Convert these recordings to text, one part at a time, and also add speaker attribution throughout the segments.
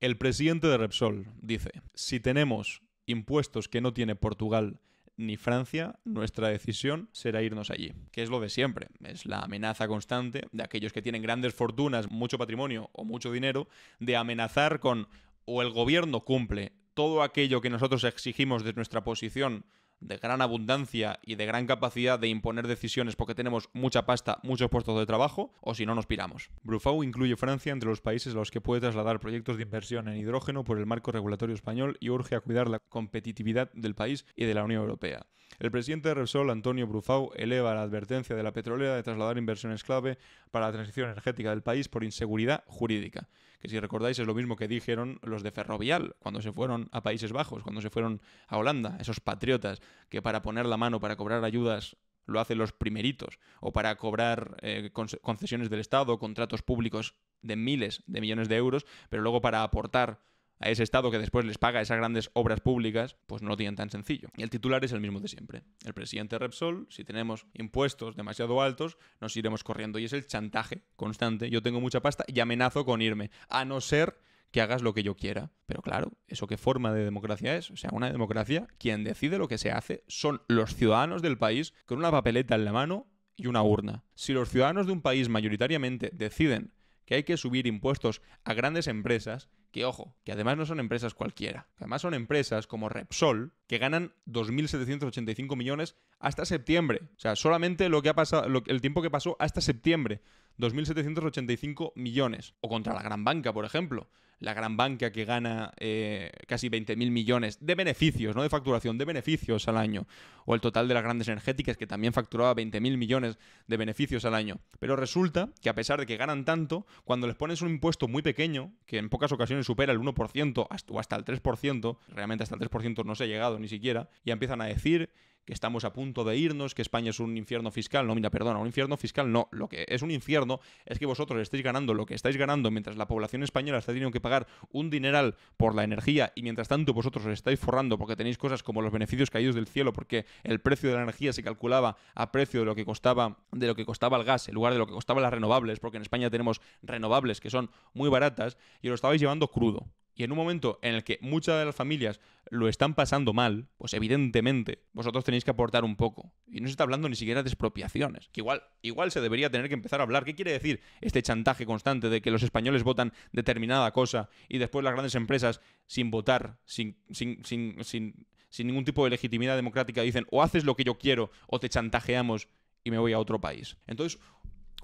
Speaker 1: El presidente de Repsol dice, si tenemos impuestos que no tiene Portugal ni Francia, nuestra decisión será irnos allí, que es lo de siempre, es la amenaza constante de aquellos que tienen grandes fortunas, mucho patrimonio o mucho dinero, de amenazar con o el gobierno cumple todo aquello que nosotros exigimos desde nuestra posición de gran abundancia y de gran capacidad de imponer decisiones porque tenemos mucha pasta, muchos puestos de trabajo, o si no nos piramos. Brufau incluye Francia entre los países a los que puede trasladar proyectos de inversión en hidrógeno por el marco regulatorio español y urge a cuidar la competitividad del país y de la Unión Europea. El presidente de Repsol, Antonio Brufau, eleva la advertencia de la petrolera de trasladar inversiones clave para la transición energética del país por inseguridad jurídica, que si recordáis es lo mismo que dijeron los de Ferrovial cuando se fueron a Países Bajos, cuando se fueron a Holanda, esos patriotas que para poner la mano, para cobrar ayudas, lo hacen los primeritos, o para cobrar eh, concesiones del Estado, contratos públicos de miles de millones de euros, pero luego para aportar a ese Estado que después les paga esas grandes obras públicas, pues no lo tienen tan sencillo. Y el titular es el mismo de siempre. El presidente Repsol, si tenemos impuestos demasiado altos, nos iremos corriendo. Y es el chantaje constante. Yo tengo mucha pasta y amenazo con irme, a no ser que hagas lo que yo quiera. Pero claro, ¿eso qué forma de democracia es? O sea, una democracia, quien decide lo que se hace son los ciudadanos del país con una papeleta en la mano y una urna. Si los ciudadanos de un país mayoritariamente deciden que hay que subir impuestos a grandes empresas, que ojo, que además no son empresas cualquiera, que además son empresas como Repsol, que ganan 2.785 millones hasta septiembre. O sea, solamente lo que ha pasado, el tiempo que pasó hasta septiembre, 2.785 millones. O contra la gran banca, por ejemplo, la gran banca que gana eh, casi 20.000 millones de beneficios, no de facturación, de beneficios al año, o el total de las grandes energéticas que también facturaba 20.000 millones de beneficios al año. Pero resulta que a pesar de que ganan tanto, cuando les pones un impuesto muy pequeño, que en pocas ocasiones supera el 1% o hasta el 3%, realmente hasta el 3% no se ha llegado ni siquiera, ya empiezan a decir que estamos a punto de irnos, que España es un infierno fiscal. No, mira, perdona, un infierno fiscal no. Lo que es un infierno es que vosotros estáis ganando lo que estáis ganando mientras la población española está teniendo que pagar un dineral por la energía y mientras tanto vosotros os estáis forrando porque tenéis cosas como los beneficios caídos del cielo porque el precio de la energía se calculaba a precio de lo que costaba de lo que costaba el gas en lugar de lo que costaban las renovables porque en España tenemos renovables que son muy baratas y lo estabais llevando crudo y en un momento en el que muchas de las familias lo están pasando mal, pues evidentemente vosotros tenéis que aportar un poco. Y no se está hablando ni siquiera de expropiaciones, que igual, igual se debería tener que empezar a hablar. ¿Qué quiere decir este chantaje constante de que los españoles votan determinada cosa y después las grandes empresas, sin votar, sin, sin, sin, sin ningún tipo de legitimidad democrática, dicen o haces lo que yo quiero o te chantajeamos y me voy a otro país? Entonces,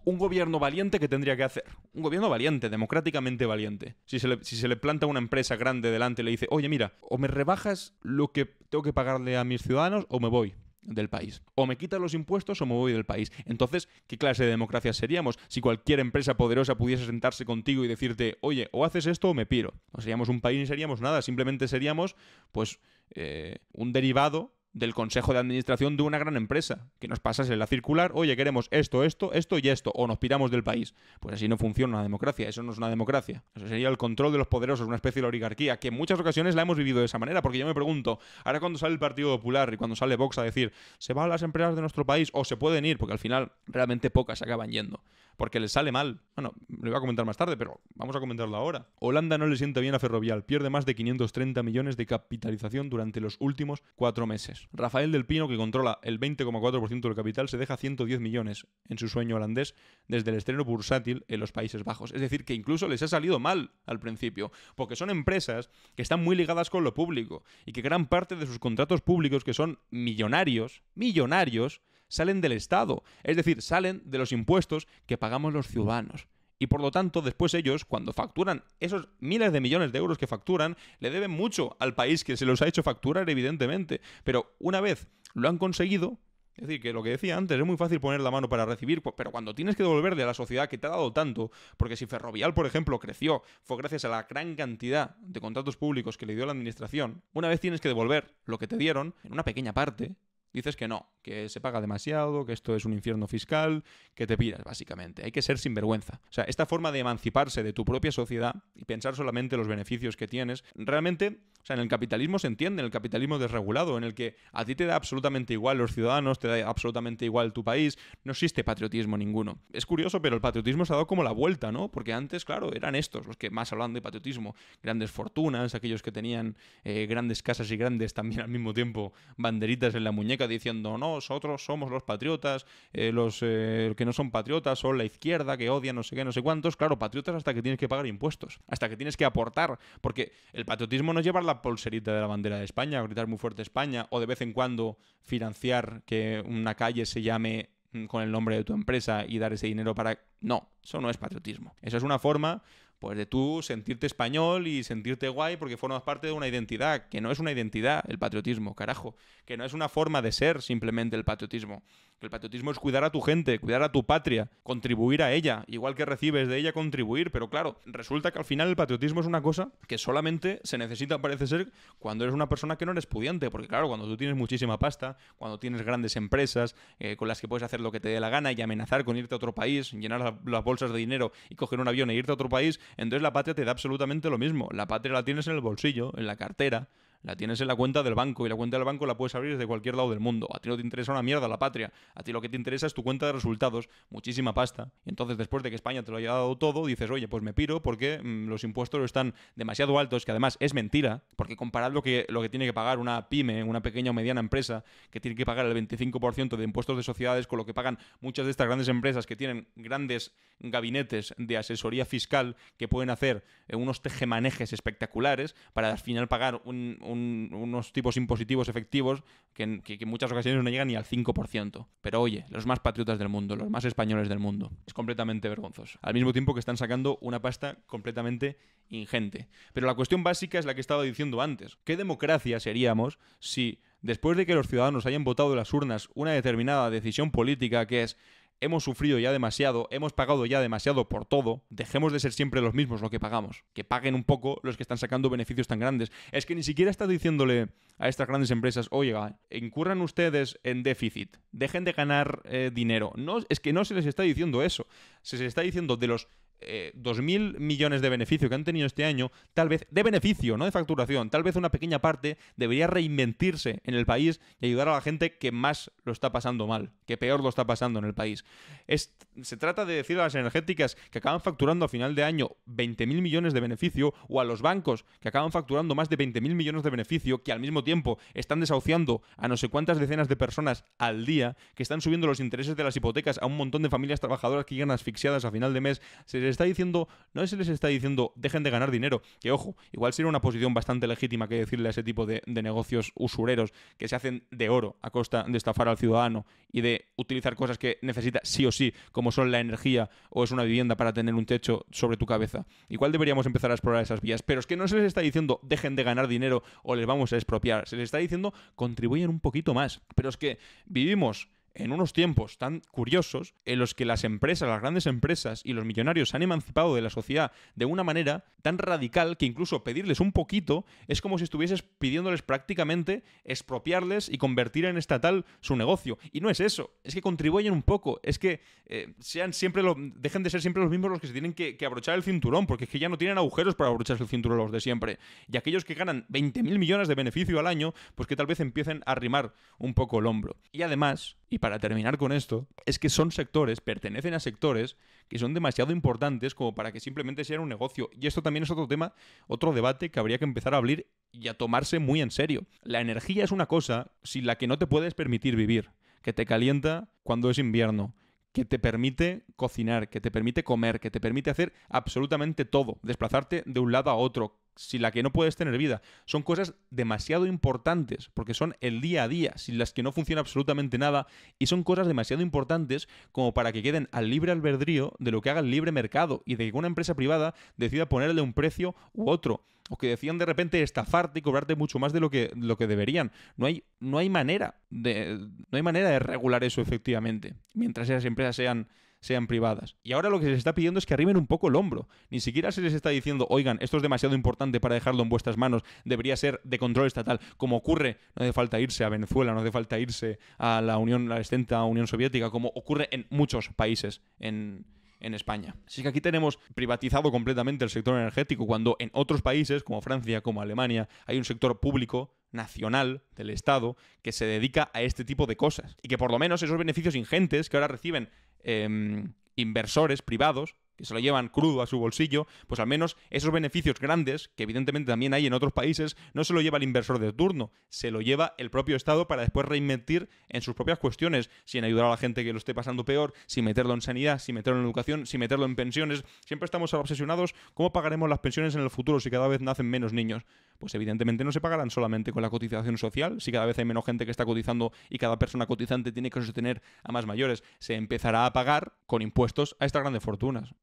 Speaker 1: un gobierno valiente que tendría que hacer. Un gobierno valiente, democráticamente valiente. Si se, le, planta una empresa grande delante y le dice, oye, mira, o me rebajas lo que tengo que pagarle a mis ciudadanos o me voy del país. O me quitas los impuestos o me voy del país. Entonces, ¿qué clase de democracia seríamos si cualquier empresa poderosa pudiese sentarse contigo y decirte, oye, o haces esto o me piro? No seríamos un país ni seríamos nada, simplemente seríamos, pues, eh, un derivado del consejo de administración de una gran empresa, que nos pasase la circular, oye, queremos esto, esto, esto y esto, o nos piramos del país. Pues así no funciona una democracia, eso no es una democracia. Eso sería el control de los poderosos, una especie de oligarquía, que en muchas ocasiones la hemos vivido de esa manera, porque yo me pregunto, ahora cuando sale el Partido Popular y cuando sale Vox a decir, se van las empresas de nuestro país o se pueden ir, porque al final realmente pocas acaban yendo, porque les sale mal. Bueno, lo iba a comentar más tarde, pero vamos a comentarlo ahora. Holanda no le siente bien a Ferrovial, pierde más de 530 millones de capitalización durante los últimos cuatro meses. Rafael del Pino, que controla el 20,4% del capital, se deja 110 millones en su sueño holandés desde el estreno bursátil en los Países Bajos. Es decir, que incluso les ha salido mal al principio, porque son empresas que están muy ligadas con lo público y que gran parte de sus contratos públicos, que son millonarios, millonarios, salen del Estado. Es decir, salen de los impuestos que pagamos los ciudadanos y por lo tanto después ellos, cuando facturan esos miles de millones de euros que facturan, le deben mucho al país que se los ha hecho facturar, evidentemente. Pero una vez lo han conseguido, es decir, que lo que decía antes, es muy fácil poner la mano para recibir, pues, pero cuando tienes que devolverle a la sociedad que te ha dado tanto, porque si Ferrovial, por ejemplo, creció, fue gracias a la gran cantidad de contratos públicos que le dio la administración, una vez tienes que devolver lo que te dieron, en una pequeña parte, dices que no, que se paga demasiado, que esto es un infierno fiscal, que te piras, básicamente. Hay que ser sinvergüenza. O sea, esta forma de emanciparse de tu propia sociedad y pensar solamente los beneficios que tienes, realmente, o sea, en el capitalismo se entiende, en el capitalismo desregulado, en el que a ti te da absolutamente igual los ciudadanos, te da absolutamente igual tu país, no existe patriotismo ninguno. Es curioso, pero el patriotismo se ha dado como la vuelta, ¿no? Porque antes, claro, eran estos los que más hablaban de patriotismo, grandes fortunas, aquellos que tenían eh, grandes casas y grandes también al mismo tiempo banderitas en la muñeca diciendo, no, nosotros somos los patriotas, eh, los eh, que no son patriotas son la izquierda que odia no sé qué, no sé cuántos. Claro, patriotas hasta que tienes que pagar impuestos, hasta que tienes que aportar, porque el patriotismo no es llevar la pulserita de la bandera de España, gritar muy fuerte España, o de vez en cuando financiar que una calle se llame mm, con el nombre de tu empresa y dar ese dinero para... No, eso no es patriotismo. Esa es una forma pues de tú sentirte español y sentirte guay porque formas parte de una identidad, que no es una identidad el patriotismo, carajo, que no es una forma de ser simplemente el patriotismo, que el patriotismo es cuidar a tu gente, cuidar a tu patria, contribuir a ella, igual que recibes de ella contribuir, pero claro, resulta que al final el patriotismo es una cosa que solamente se necesita, parece ser, cuando eres una persona que no eres pudiente, porque claro, cuando tú tienes muchísima pasta, cuando tienes grandes empresas eh, con las que puedes hacer lo que te dé la gana y amenazar con irte a otro país, llenar las bolsas de dinero y coger un avión e irte a otro país, entonces la patria te da absolutamente lo mismo. La patria la tienes en el bolsillo, en la cartera, la tienes en la cuenta del banco y la cuenta del banco la puedes abrir desde cualquier lado del mundo. A ti no te interesa una mierda la patria. A ti lo que te interesa es tu cuenta de resultados, muchísima pasta. Y entonces, después de que España te lo haya dado todo, dices, oye, pues me piro porque mm, los impuestos están demasiado altos, que además es mentira, porque comparado lo que, lo que tiene que pagar una pyme, una pequeña o mediana empresa, que tiene que pagar el 25% de impuestos de sociedades, con lo que pagan muchas de estas grandes empresas que tienen grandes gabinetes de asesoría fiscal que pueden hacer eh, unos tejemanejes espectaculares para al final pagar un unos tipos impositivos efectivos que, en muchas ocasiones no llegan ni al 5%. Pero oye, los más patriotas del mundo, los más españoles del mundo. Es completamente vergonzoso. Al mismo tiempo que están sacando una pasta completamente ingente. Pero la cuestión básica es la que estaba diciendo antes. ¿Qué democracia seríamos si, después de que los ciudadanos hayan votado en las urnas una determinada decisión política que es hemos sufrido ya demasiado, hemos pagado ya demasiado por todo, dejemos de ser siempre los mismos lo que pagamos, que paguen un poco los que están sacando beneficios tan grandes. Es que ni siquiera está diciéndole a estas grandes empresas, oiga, incurran ustedes en déficit, dejen de ganar eh, dinero. No, es que no se les está diciendo eso, se les está diciendo de los 2.000 eh, millones de beneficio que han tenido este año, tal vez de beneficio, no de facturación, tal vez una pequeña parte debería reinventirse en el país y ayudar a la gente que más lo está pasando mal, que peor lo está pasando en el país. se trata de decir a las energéticas que acaban facturando a final de año 20.000 millones de beneficio o a los bancos que acaban facturando más de 20.000 millones de beneficio que al mismo tiempo están desahuciando a no sé cuántas decenas de personas al día, que están subiendo los intereses de las hipotecas a un montón de familias trabajadoras que llegan asfixiadas a final de mes les está diciendo, no se les está diciendo dejen de ganar dinero, que ojo, igual sería una posición bastante legítima que decirle a ese tipo de, de negocios usureros que se hacen de oro a costa de estafar al ciudadano y de utilizar cosas que necesita sí o sí, como son la energía o es una vivienda para tener un techo sobre tu cabeza. Igual deberíamos empezar a explorar esas vías, pero es que no se les está diciendo dejen de ganar dinero o les vamos a expropiar, se les está diciendo contribuyen un poquito más, pero es que vivimos en unos tiempos tan curiosos en los que las empresas, las grandes empresas y los millonarios se han emancipado de la sociedad de una manera tan radical que incluso pedirles un poquito es como si estuvieses pidiéndoles prácticamente expropiarles y convertir en estatal su negocio. Y no es eso, es que contribuyen un poco, es que eh, sean siempre lo, dejen de ser siempre los mismos los que se tienen que, abrochar el cinturón, porque es que ya no tienen agujeros para abrocharse el cinturón los de siempre. Y aquellos que ganan 20.000 millones de beneficio al año, pues que tal vez empiecen a arrimar un poco el hombro. Y además, para terminar con esto, es que son sectores, pertenecen a sectores que son demasiado importantes como para que simplemente sean un negocio. Y esto también es otro tema, otro debate que habría que empezar a abrir y a tomarse muy en serio. La energía es una cosa sin la que no te puedes permitir vivir, que te calienta cuando es invierno, que te permite cocinar, que te permite comer, que te permite hacer absolutamente todo, desplazarte de un lado a otro, sin la que no puedes tener vida. Son cosas demasiado importantes, porque son el día a día, sin las que no funciona absolutamente nada, y son cosas demasiado importantes como para que queden al libre albedrío de lo que haga el libre mercado y de que una empresa privada decida ponerle un precio u otro o que decían de repente estafarte y cobrarte mucho más de lo que, lo que deberían. No hay, no hay manera de. No hay manera de regular eso efectivamente. Mientras esas empresas sean sean privadas. Y ahora lo que se les está pidiendo es que arrimen un poco el hombro. Ni siquiera se les está diciendo, oigan, esto es demasiado importante para dejarlo en vuestras manos, debería ser de control estatal. Como ocurre, no hace falta irse a Venezuela, no hace falta irse a la Unión, la Unión Soviética, como ocurre en muchos países en, en España. Así que aquí tenemos privatizado completamente el sector energético, cuando en otros países, como Francia, como Alemania, hay un sector público nacional del Estado que se dedica a este tipo de cosas. Y que por lo menos esos beneficios ingentes que ahora reciben em, inversores privados que se lo llevan crudo a su bolsillo, pues al menos esos beneficios grandes, que evidentemente también hay en otros países, no se lo lleva el inversor de turno, se lo lleva el propio Estado para después reinvertir en sus propias cuestiones, sin ayudar a la gente que lo esté pasando peor, sin meterlo en sanidad, sin meterlo en educación, sin meterlo en pensiones. Siempre estamos obsesionados cómo pagaremos las pensiones en el futuro si cada vez nacen menos niños. Pues evidentemente no se pagarán solamente con la cotización social, si cada vez hay menos gente que está cotizando y cada persona cotizante tiene que sostener a más mayores, se empezará a pagar con impuestos a estas grandes fortunas.